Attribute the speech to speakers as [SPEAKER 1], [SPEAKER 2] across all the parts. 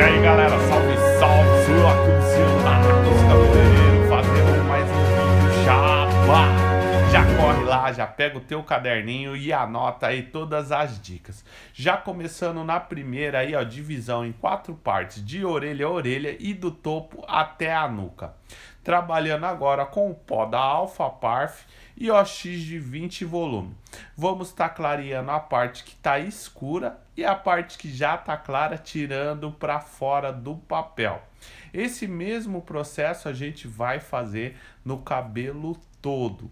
[SPEAKER 1] Yeah, you got out of já pega o teu caderninho e anota aí todas as dicas. Já começando na primeira aí, ó, divisão em quatro partes, de orelha a orelha e do topo até a nuca. Trabalhando agora com o pó da Alpha Parf e OX de 20 volume. Vamos estar tá clareando a parte que está escura e a parte que já está clara, tirando para fora do papel. Esse mesmo processo a gente vai fazer no cabelo todo.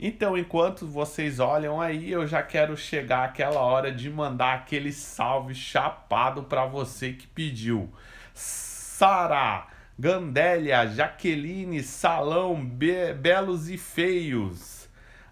[SPEAKER 1] Então, enquanto vocês olham aí, eu já quero chegar àquela hora de mandar aquele salve chapado para você que pediu. Sara, Gandélia, Jaqueline, Salão, Be Belos e Feios.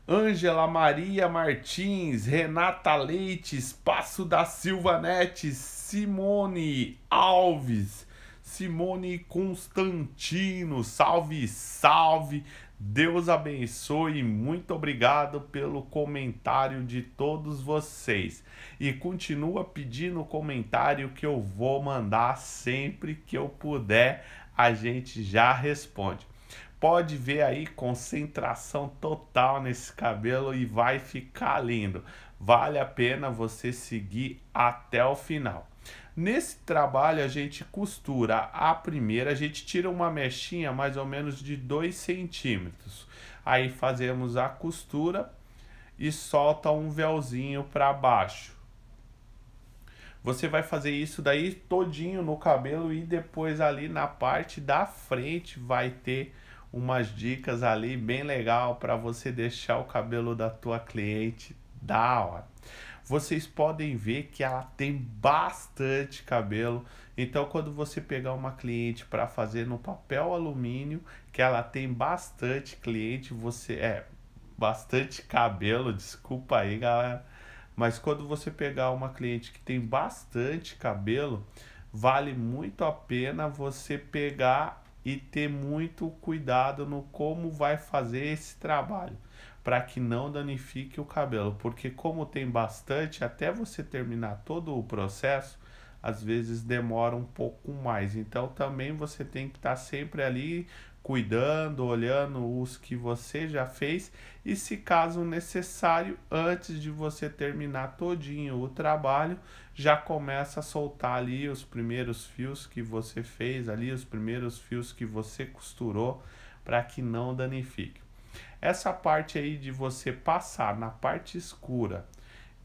[SPEAKER 1] Ângela Maria Martins, Renata Leite, Espaço da Silva Nete, Simone Alves, Simone Constantino, salve, salve. Deus abençoe, muito obrigado pelo comentário de todos vocês. E continua pedindo comentário que eu vou mandar sempre que eu puder, a gente já responde. Pode ver aí concentração total nesse cabelo e vai ficar lindo. Vale a pena você seguir até o final. Nesse trabalho a gente costura a primeira, a gente tira uma mechinha mais ou menos de 2 centímetros. Aí fazemos a costura e solta um véuzinho para baixo. Você vai fazer isso daí todinho no cabelo e depois ali na parte da frente vai ter umas dicas ali bem legal para você deixar o cabelo da tua cliente da hora vocês podem ver que ela tem bastante cabelo. Então, quando você pegar uma cliente para fazer no papel alumínio, que ela tem bastante cliente, você é bastante cabelo, desculpa aí, galera. Mas quando você pegar uma cliente que tem bastante cabelo, vale muito a pena você pegar e ter muito cuidado no como vai fazer esse trabalho para que não danifique o cabelo, porque como tem bastante até você terminar todo o processo, às vezes demora um pouco mais. Então também você tem que estar tá sempre ali cuidando, olhando os que você já fez e se caso necessário, antes de você terminar todinho o trabalho, já começa a soltar ali os primeiros fios que você fez ali, os primeiros fios que você costurou para que não danifique. Essa parte aí de você passar na parte escura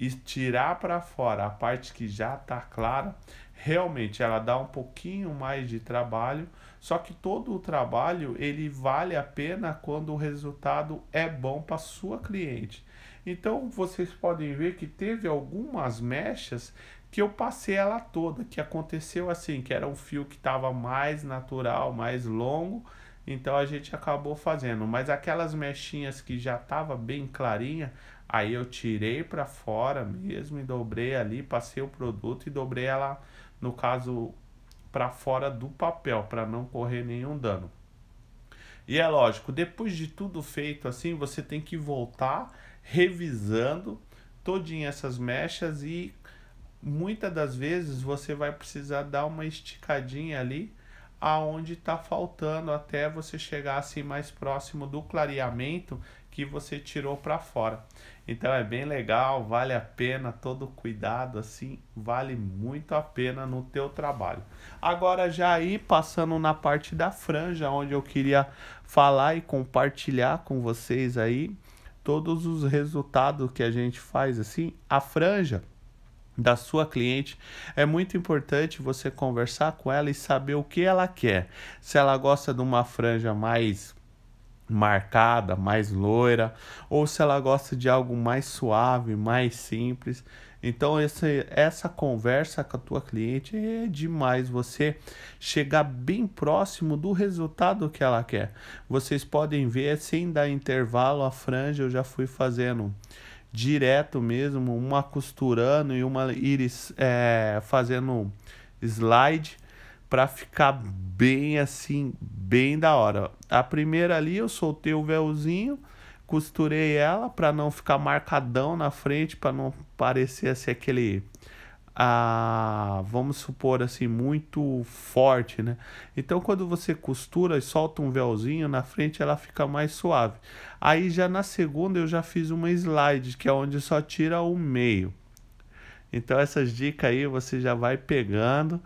[SPEAKER 1] e tirar para fora a parte que já está clara, realmente ela dá um pouquinho mais de trabalho, só que todo o trabalho ele vale a pena quando o resultado é bom para sua cliente. Então vocês podem ver que teve algumas mechas que eu passei ela toda, que aconteceu assim, que era um fio que estava mais natural, mais longo, então a gente acabou fazendo, mas aquelas mechinhas que já estava bem clarinha, Aí eu tirei para fora mesmo e dobrei ali, passei o produto e dobrei ela, no caso, para fora do papel, para não correr nenhum dano. E é lógico, depois de tudo feito assim, você tem que voltar revisando todinha essas mechas e muitas das vezes você vai precisar dar uma esticadinha ali aonde está faltando até você chegar assim mais próximo do clareamento que você tirou para fora. Então é bem legal, vale a pena todo cuidado assim, vale muito a pena no teu trabalho. Agora já aí passando na parte da franja, onde eu queria falar e compartilhar com vocês aí todos os resultados que a gente faz assim, a franja da sua cliente, é muito importante você conversar com ela e saber o que ela quer. Se ela gosta de uma franja mais marcada, mais loira, ou se ela gosta de algo mais suave, mais simples. Então, esse, essa conversa com a tua cliente é demais. Você chegar bem próximo do resultado que ela quer. Vocês podem ver, sem dar intervalo, a franja eu já fui fazendo direto mesmo, uma costurando e uma iris, é, fazendo slide para ficar bem assim, bem da hora. A primeira ali eu soltei o véuzinho, costurei ela para não ficar marcadão na frente, para não parecer assim aquele ah, vamos supor assim, muito forte, né? Então, quando você costura e solta um véuzinho na frente, ela fica mais suave. Aí, já na segunda, eu já fiz uma slide, que é onde só tira o meio. Então, essas dicas aí você já vai pegando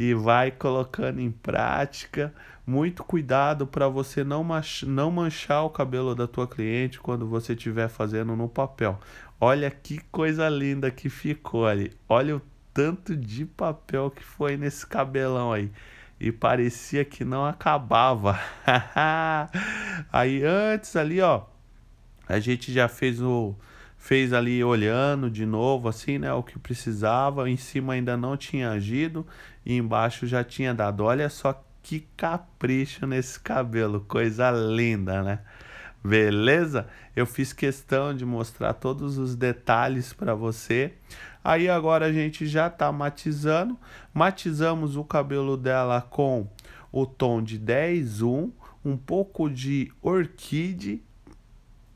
[SPEAKER 1] e vai colocando em prática. Muito cuidado para você não, não manchar o cabelo da tua cliente quando você estiver fazendo no papel. Olha que coisa linda que ficou ali. Olha o tanto de papel que foi nesse cabelão aí e parecia que não acabava. aí antes ali, ó, a gente já fez o fez ali olhando de novo, assim, né? O que precisava. Em cima ainda não tinha agido e embaixo já tinha dado. Olha só que capricho nesse cabelo, coisa linda, né? Beleza? Eu fiz questão de mostrar todos os detalhes para você. Aí agora a gente já tá matizando. Matizamos o cabelo dela com o tom de 10 1, um pouco de orquídea,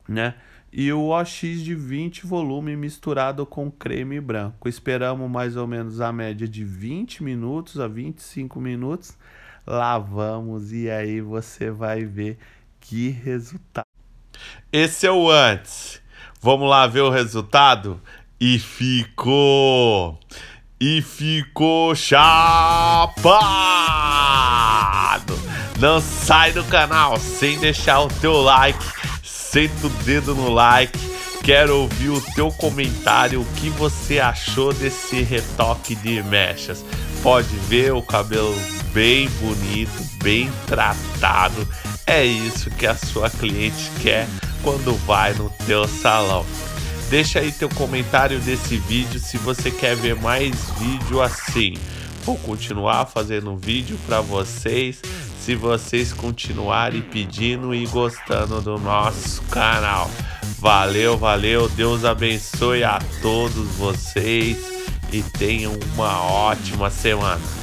[SPEAKER 1] né? e o OX de 20 volume misturado com creme branco. Esperamos mais ou menos a média de 20 minutos a 25 minutos. Lavamos e aí você vai ver que resultado. Esse é o antes. Vamos lá ver o resultado? E ficou! E ficou chapado! Não sai do canal sem deixar o teu like Senta o dedo no like. Quero ouvir o teu comentário, o que você achou desse retoque de mechas. Pode ver o cabelo bem bonito, bem tratado. É isso que a sua cliente quer quando vai no teu salão. Deixa aí teu comentário desse vídeo se você quer ver mais vídeo assim. Vou continuar fazendo vídeo para vocês se vocês continuarem pedindo e gostando do nosso canal. Valeu, valeu, Deus abençoe a todos vocês e tenham uma ótima semana.